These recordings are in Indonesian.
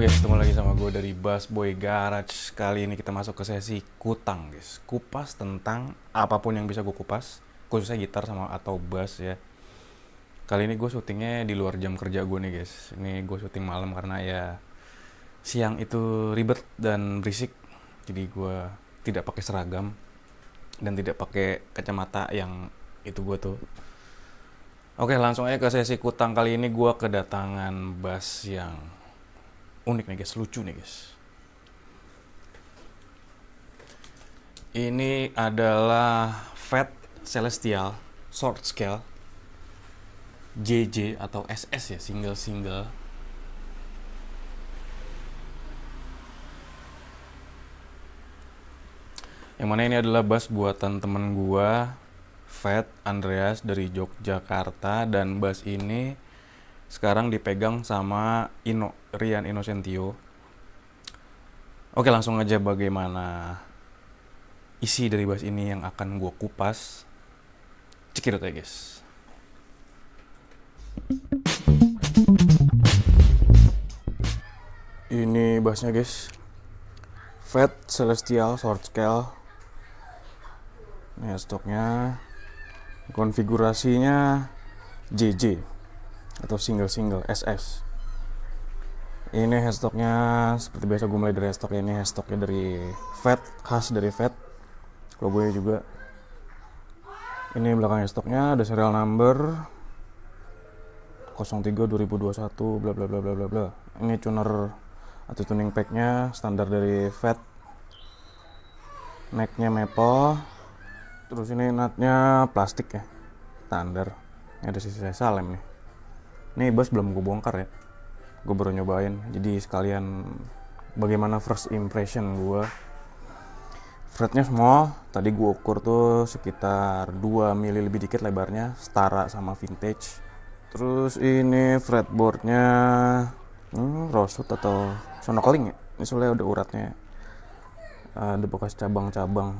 guys, ketemu lagi sama gue dari Bass Boy Garage Kali ini kita masuk ke sesi kutang guys Kupas tentang apapun yang bisa gue kupas Khususnya gitar sama atau bass ya Kali ini gue syutingnya di luar jam kerja gue nih guys Ini gue syuting malam karena ya Siang itu ribet dan berisik Jadi gue tidak pakai seragam Dan tidak pakai kacamata yang itu gue tuh Oke langsung aja ke sesi kutang kali ini gue kedatangan bass yang unik nih guys, lucu nih guys. Ini adalah Fat Celestial Short Scale JJ atau SS ya, single-single. Yang mana ini adalah bass buatan temen gua, Fat Andreas dari Yogyakarta dan bass ini sekarang dipegang sama Ino Rian Innocentio. Oke langsung aja bagaimana isi dari bahas ini yang akan gue kupas. Cekidot ya guys. Ini bahasnya guys. Fat Celestial Short Scale. Nih stoknya. Konfigurasinya JJ atau single-single SS ini headstocknya seperti biasa gue mulai dari headstock ini headstocknya dari fed khas dari kalau logonya juga ini belakang headstocknya ada serial number 03 2021 bla bla bla bla bla bla ini tuner atau tuning packnya standar dari fed necknya maple terus ini nutnya plastik ya standar ini ada sisa salem nih ini bus belum gue bongkar ya. Gue baru nyobain. Jadi sekalian bagaimana first impression gue. Fretnya small, tadi gue ukur tuh sekitar 2 mili lebih dikit lebarnya, setara sama vintage. Terus ini fretboardnya hmm, rosut atau sonokeling ya? Ini soalnya udah uratnya eh, ada bekas cabang-cabang.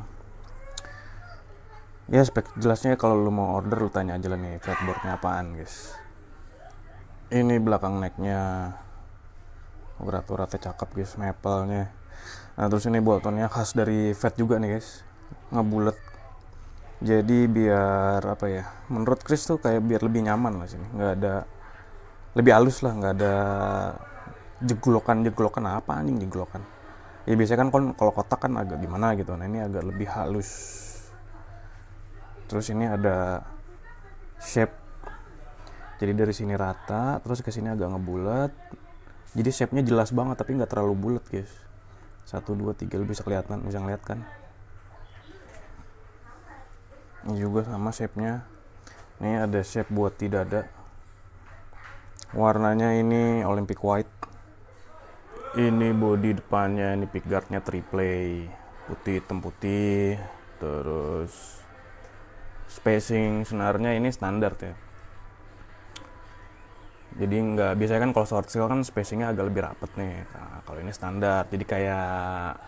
Ya spek jelasnya kalau lu mau order lu tanya aja lah nih fretboardnya apaan guys ini belakang necknya urat-uratnya cakep guys maple-nya nah terus ini boltonnya khas dari Fed juga nih guys ngebulet jadi biar apa ya menurut Chris tuh kayak biar lebih nyaman lah sini nggak ada lebih halus lah nggak ada jeglokan jeglokan apa anjing jeglokan ya biasanya kan kalau kotak kan agak gimana gitu nah ini agak lebih halus terus ini ada shape jadi dari sini rata terus ke sini agak ngebulat jadi shape nya jelas banget tapi nggak terlalu bulat guys satu dua tiga lu bisa kelihatan bisa ngeliat kan ini juga sama shape nya ini ada shape buat tidak ada. warnanya ini olympic white ini body depannya ini pick guard nya triplay putih hitam putih terus spacing senarnya ini standar ya jadi nggak biasanya kan kalau short scale kan spacingnya agak lebih rapet nih nah, kalau ini standar jadi kayak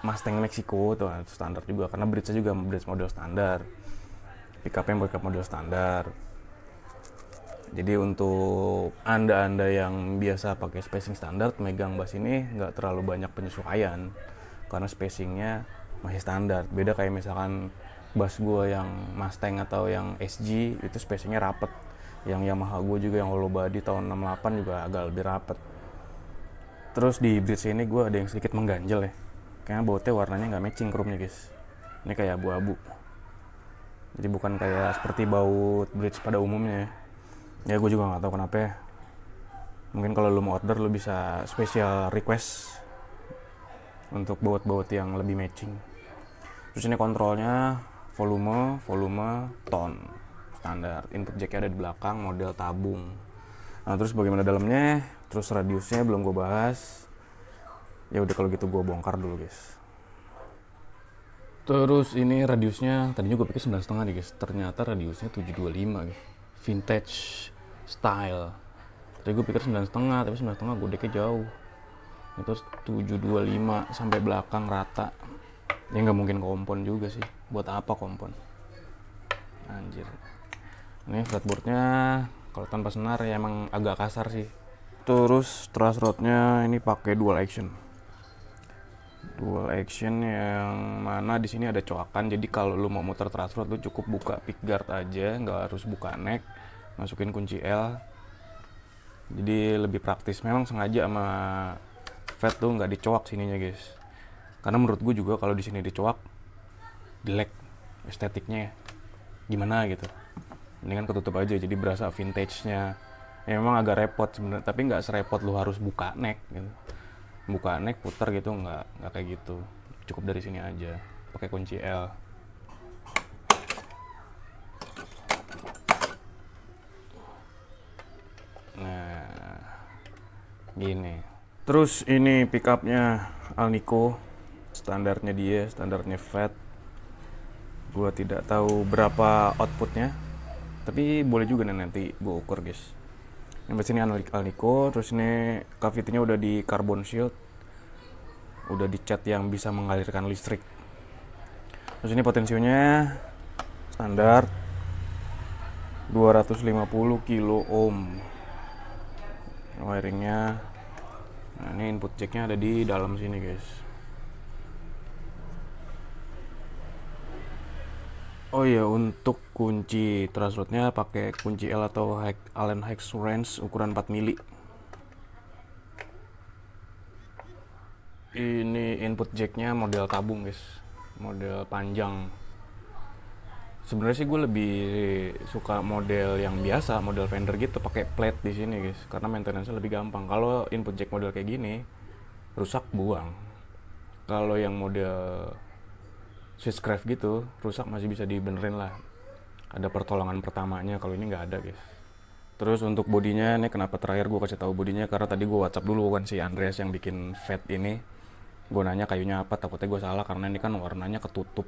Mustang Mexico tuh nah, standar juga karena bridge-nya juga bridge model standar pickupnya pickup model standar jadi untuk anda-anda yang biasa pakai spacing standar megang bass ini nggak terlalu banyak penyesuaian karena spacingnya masih standar beda kayak misalkan bass gue yang Mustang atau yang SG itu spacingnya rapet yang Yamaha gue juga yang hollow body tahun 68 juga agak lebih rapet terus di bridge ini gue ada yang sedikit mengganjel ya kayaknya bautnya warnanya nggak matching chrome guys ini kayak abu-abu jadi bukan kayak seperti baut bridge pada umumnya ya, ya gue juga nggak tahu kenapa ya mungkin kalau lo mau order lo bisa special request untuk baut-baut yang lebih matching terus ini kontrolnya volume volume tone standar input jacknya ada di belakang model tabung nah terus bagaimana dalamnya terus radiusnya belum gue bahas ya udah kalau gitu gue bongkar dulu guys terus ini radiusnya tadinya gue pikir sembilan setengah nih guys ternyata radiusnya 725 guys vintage style tadi gue pikir sembilan setengah tapi sembilan setengah gue deket jauh itu nah, 725 sampai belakang rata ya nggak mungkin kompon juga sih buat apa kompon anjir ini fretboardnya kalau tanpa senar ya emang agak kasar sih terus truss rodnya ini pakai dual action dual action yang mana di sini ada coakan jadi kalau lu mau muter truss rod lu cukup buka pick guard aja nggak harus buka neck masukin kunci L jadi lebih praktis memang sengaja sama fat tuh nggak dicoak sininya guys karena menurut gue juga kalau di sini dicoak jelek estetiknya ya. gimana gitu mendingan ketutup aja jadi berasa vintage-nya ya memang agak repot sebenarnya tapi nggak serepot lu harus buka neck gitu buka neck putar gitu nggak nggak kayak gitu cukup dari sini aja pakai kunci L nah gini terus ini pickupnya Alnico standarnya dia standarnya fat gua tidak tahu berapa outputnya tapi boleh juga nih nanti gue ukur guys yang sini Alnico terus ini cavity udah di carbon shield udah dicat yang bisa mengalirkan listrik terus ini potensinya standar 250 kilo ohm wiringnya nah ini input jacknya ada di dalam sini guys Oh iya, untuk kunci thresholdnya pakai kunci L atau Allen Hex Wrench ukuran 4 mili. Ini input jacknya model tabung guys, model panjang. Sebenarnya sih gue lebih suka model yang biasa, model fender gitu, pakai plate di sini guys, karena maintenancenya lebih gampang. Kalau input jack model kayak gini, rusak buang. Kalau yang model switchcraft gitu rusak masih bisa dibenerin lah ada pertolongan pertamanya kalau ini nggak ada guys terus untuk bodinya ini kenapa terakhir gue kasih tahu bodinya karena tadi gue whatsapp dulu kan si Andreas yang bikin fat ini gue nanya kayunya apa takutnya gue salah karena ini kan warnanya ketutup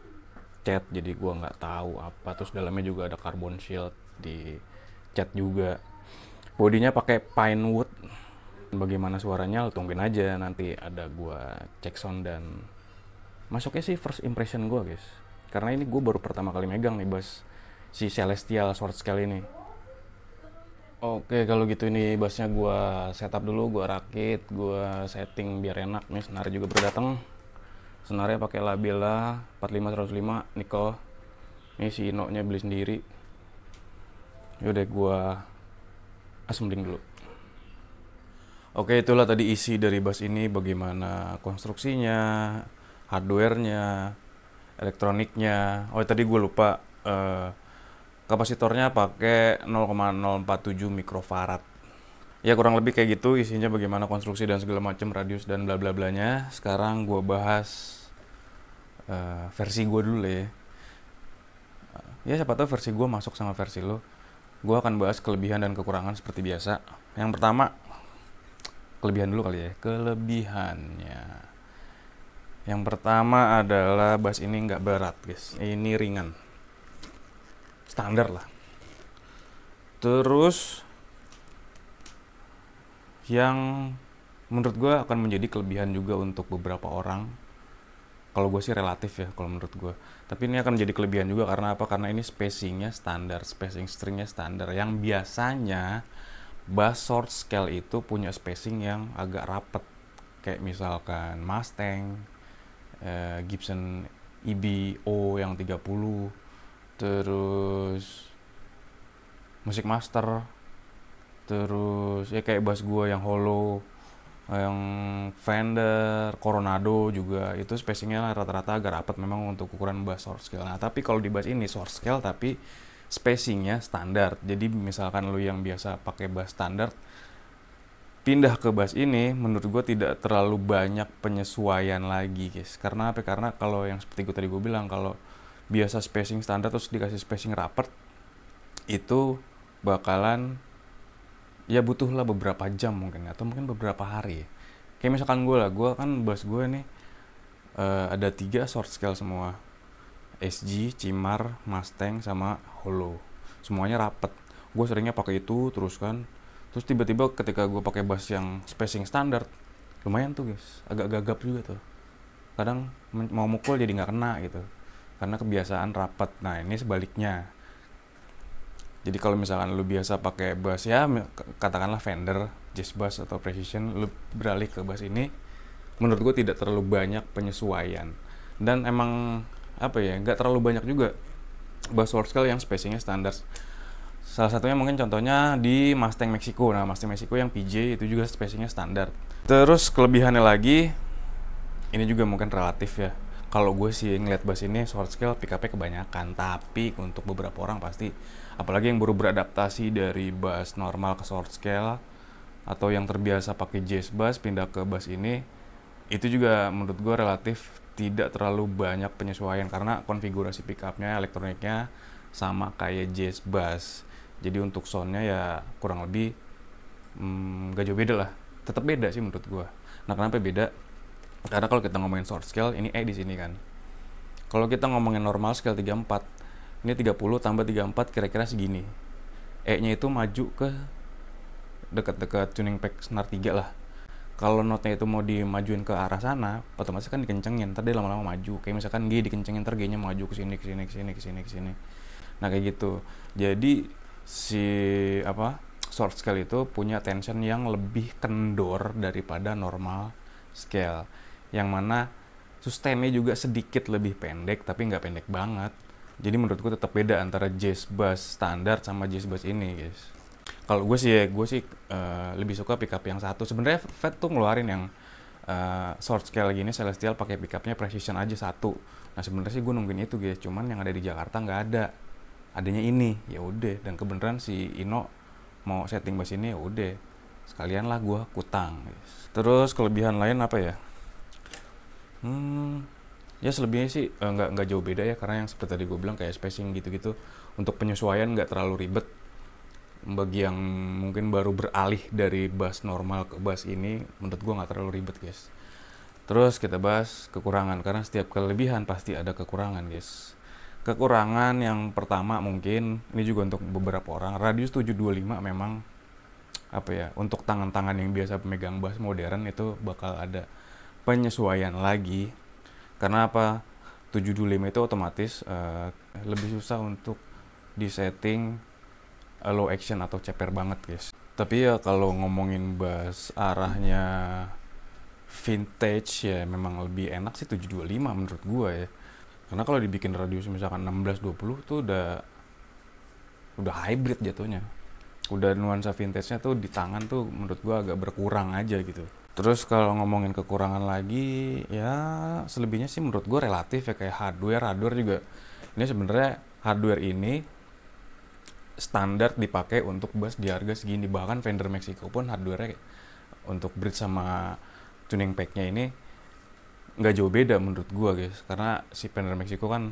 cat jadi gue nggak tahu apa terus dalamnya juga ada carbon shield di cat juga bodinya pakai pine wood bagaimana suaranya lo tungguin aja nanti ada gue cek sound dan masuknya sih first impression gue guys karena ini gue baru pertama kali megang nih bass si Celestial Sword Scale ini Oke kalau gitu ini bassnya gue setup dulu, gue rakit, gue setting biar enak nih senar juga berdatang. Senarnya pakai Labella 45105 nikel. Ini si Ino-nya beli sendiri. Yaudah gue assembling dulu. Oke itulah tadi isi dari bass ini bagaimana konstruksinya, hardwarenya elektroniknya oh ya, tadi gue lupa uh, kapasitornya pakai 0,047 mikrofarad ya kurang lebih kayak gitu isinya bagaimana konstruksi dan segala macam radius dan bla bla blanya sekarang gue bahas uh, versi gue dulu ya ya siapa tahu versi gue masuk sama versi lo gue akan bahas kelebihan dan kekurangan seperti biasa yang pertama kelebihan dulu kali ya kelebihannya yang pertama adalah bass ini nggak berat, guys. Ini ringan. Standar lah. Terus yang menurut gue akan menjadi kelebihan juga untuk beberapa orang. Kalau gue sih relatif ya, kalau menurut gue. Tapi ini akan menjadi kelebihan juga karena apa? Karena ini spacingnya standar, spacing stringnya standar. Yang biasanya bass short scale itu punya spacing yang agak rapet. Kayak misalkan Mustang, eh, Gibson EBO yang 30 terus musik master terus ya kayak bass gue yang hollow yang Fender, Coronado juga itu spacingnya rata-rata agak rapat memang untuk ukuran bass short scale. Nah tapi kalau di bass ini short scale tapi spacingnya standar. Jadi misalkan lu yang biasa pakai bass standar, pindah ke bus ini menurut gue tidak terlalu banyak penyesuaian lagi guys karena apa karena kalau yang seperti gue tadi gue bilang kalau biasa spacing standar terus dikasih spacing rapat itu bakalan ya butuhlah beberapa jam mungkin atau mungkin beberapa hari kayak misalkan gue lah gue kan bus gue nih eh, uh, ada tiga short scale semua SG, Cimar, Mustang sama Holo semuanya rapat gue seringnya pakai itu terus kan terus tiba-tiba ketika gue pakai bass yang spacing standar lumayan tuh guys agak gagap juga tuh kadang mau mukul jadi nggak kena gitu karena kebiasaan rapat nah ini sebaliknya jadi kalau misalkan lu biasa pakai bass ya katakanlah Fender Jazz Bass atau Precision lu beralih ke bass ini menurut gue tidak terlalu banyak penyesuaian dan emang apa ya nggak terlalu banyak juga bass world scale yang spacingnya standar Salah satunya mungkin contohnya di Mustang Mexico. Nah, Mustang Mexico yang PJ itu juga spacingnya standar. Terus kelebihannya lagi, ini juga mungkin relatif ya. Kalau gue sih ngeliat bus ini short scale pickupnya kebanyakan, tapi untuk beberapa orang pasti, apalagi yang baru beradaptasi dari bus normal ke short scale atau yang terbiasa pakai jazz bus pindah ke bus ini, itu juga menurut gue relatif tidak terlalu banyak penyesuaian karena konfigurasi pickupnya, elektroniknya sama kayak jazz bus jadi untuk soundnya ya kurang lebih hmm, gak jauh beda lah tetap beda sih menurut gua. nah kenapa beda karena kalau kita ngomongin short scale ini E di sini kan kalau kita ngomongin normal scale 34 ini 30 tambah 34 kira-kira segini E nya itu maju ke dekat-dekat tuning pack senar 3 lah kalau notnya itu mau dimajuin ke arah sana otomatis kan dikencengin tadi lama-lama maju kayak misalkan G dikencengin ntar maju ke sini ke sini ke sini ke sini ke sini nah kayak gitu jadi si apa short scale itu punya tension yang lebih kendor daripada normal scale yang mana sustainnya juga sedikit lebih pendek tapi nggak pendek banget jadi menurutku tetap beda antara jazz bass standar sama jazz bass ini guys kalau gue sih ya gue sih uh, lebih suka pickup yang satu sebenarnya Fed tuh ngeluarin yang uh, eh, short scale gini Celestial pakai pickupnya precision aja satu nah sebenarnya sih gue nungguin itu guys cuman yang ada di Jakarta nggak ada adanya ini ya udah dan kebenaran si Ino mau setting bus ini ya udah sekalian lah gue kutang terus kelebihan lain apa ya hmm ya selebihnya sih eh, nggak nggak jauh beda ya karena yang seperti tadi gue bilang kayak spacing gitu-gitu untuk penyesuaian nggak terlalu ribet bagi yang mungkin baru beralih dari bus normal ke bus ini menurut gue nggak terlalu ribet guys terus kita bahas kekurangan karena setiap kelebihan pasti ada kekurangan guys Kekurangan yang pertama mungkin ini juga untuk beberapa orang radius 725 memang apa ya untuk tangan-tangan yang biasa pemegang bass modern itu bakal ada penyesuaian lagi. Karena apa? 725 itu otomatis uh, lebih susah untuk disetting setting eh, low action atau ceper banget, guys. Tapi ya kalau ngomongin bass arahnya vintage ya memang lebih enak sih 725 menurut gua ya karena kalau dibikin radius misalkan 16 20 tuh udah udah hybrid jatuhnya. Udah nuansa vintage-nya tuh di tangan tuh menurut gua agak berkurang aja gitu. Terus kalau ngomongin kekurangan lagi, ya selebihnya sih menurut gua relatif ya kayak hardware, hardware juga. Ini sebenarnya hardware ini standar dipakai untuk bus di harga segini bahkan vendor Meksiko pun hardware untuk bridge sama tuning pack-nya ini nggak jauh beda menurut gue guys karena si Panther Mexico kan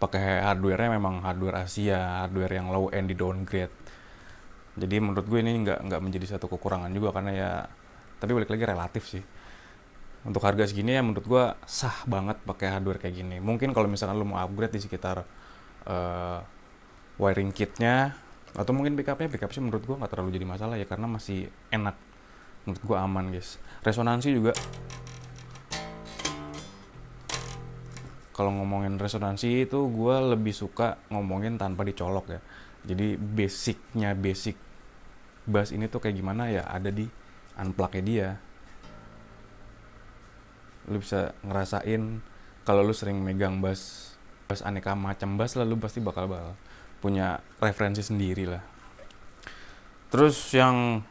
pakai hardware-nya memang hardware Asia hardware yang low end di downgrade jadi menurut gue ini nggak nggak menjadi satu kekurangan juga karena ya tapi balik lagi relatif sih untuk harga segini ya menurut gue sah banget pakai hardware kayak gini mungkin kalau misalkan lo mau upgrade di sekitar uh, wiring kitnya atau mungkin backupnya backup sih menurut gue nggak terlalu jadi masalah ya karena masih enak menurut gue aman guys resonansi juga kalau ngomongin resonansi itu gue lebih suka ngomongin tanpa dicolok ya jadi basicnya basic bass ini tuh kayak gimana ya ada di unplugnya dia lu bisa ngerasain kalau lu sering megang bass bass aneka macam bass lah lu pasti bakal bakal punya referensi sendiri lah terus yang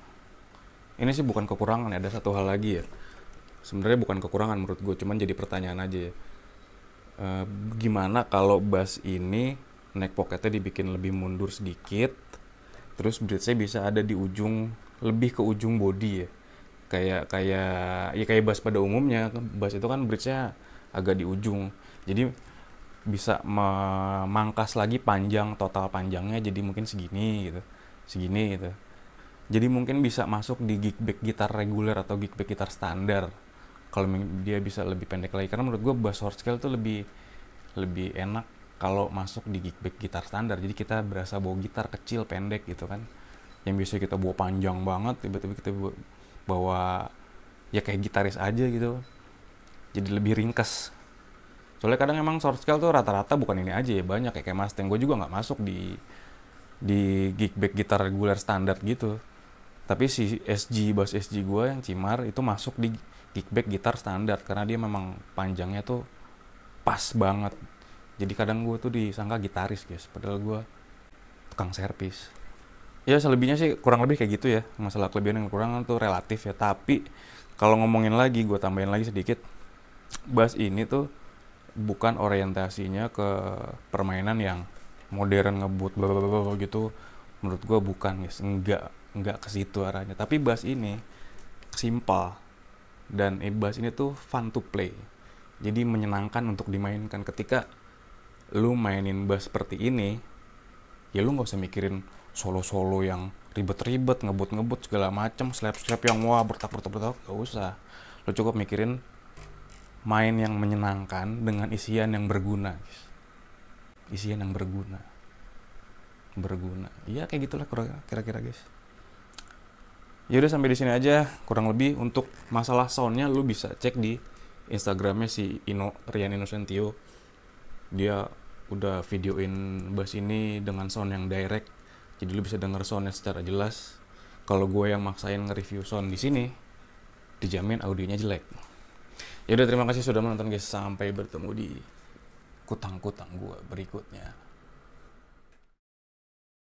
ini sih bukan kekurangan ya, ada satu hal lagi ya sebenarnya bukan kekurangan menurut gue cuman jadi pertanyaan aja ya uh, gimana kalau bass ini neck pocketnya dibikin lebih mundur sedikit terus bridge-nya bisa ada di ujung lebih ke ujung body ya kayak kayak ya kayak bass pada umumnya kan bass itu kan bridge-nya agak di ujung jadi bisa memangkas lagi panjang total panjangnya jadi mungkin segini gitu segini gitu jadi mungkin bisa masuk di gig gitar reguler atau gig gitar standar kalau dia bisa lebih pendek lagi karena menurut gue bass short scale tuh lebih lebih enak kalau masuk di gigback gitar standar jadi kita berasa bawa gitar kecil pendek gitu kan yang biasa kita bawa panjang banget tiba-tiba kita bawa ya kayak gitaris aja gitu jadi lebih ringkes soalnya kadang emang short scale tuh rata-rata bukan ini aja ya banyak ya kayak Mustang gue juga nggak masuk di di gigback gitar reguler standar gitu tapi si SG bass SG gue yang Cimar itu masuk di kickback gitar standar karena dia memang panjangnya tuh pas banget jadi kadang gue tuh disangka gitaris guys padahal gue tukang servis ya selebihnya sih kurang lebih kayak gitu ya masalah kelebihan yang kekurangan tuh relatif ya tapi kalau ngomongin lagi gue tambahin lagi sedikit bass ini tuh bukan orientasinya ke permainan yang modern ngebut bla bla bla gitu menurut gue bukan guys enggak enggak ke situ arahnya tapi bass ini simple dan e-bass ini tuh fun to play jadi menyenangkan untuk dimainkan ketika lu mainin bass seperti ini ya lu nggak usah mikirin solo-solo yang ribet-ribet ngebut-ngebut segala macem slap-slap yang wah bertak-bertak-bertak gak usah lu cukup mikirin main yang menyenangkan dengan isian yang berguna isian yang berguna berguna iya kayak gitulah kira-kira guys yaudah sampai di sini aja kurang lebih untuk masalah soundnya lu bisa cek di Instagramnya si Ino Rian Innocentio dia udah videoin bass ini dengan sound yang direct jadi lu bisa denger soundnya secara jelas kalau gue yang maksain nge-review sound di sini dijamin audionya jelek ya udah terima kasih sudah menonton guys sampai bertemu di kutang-kutang gue berikutnya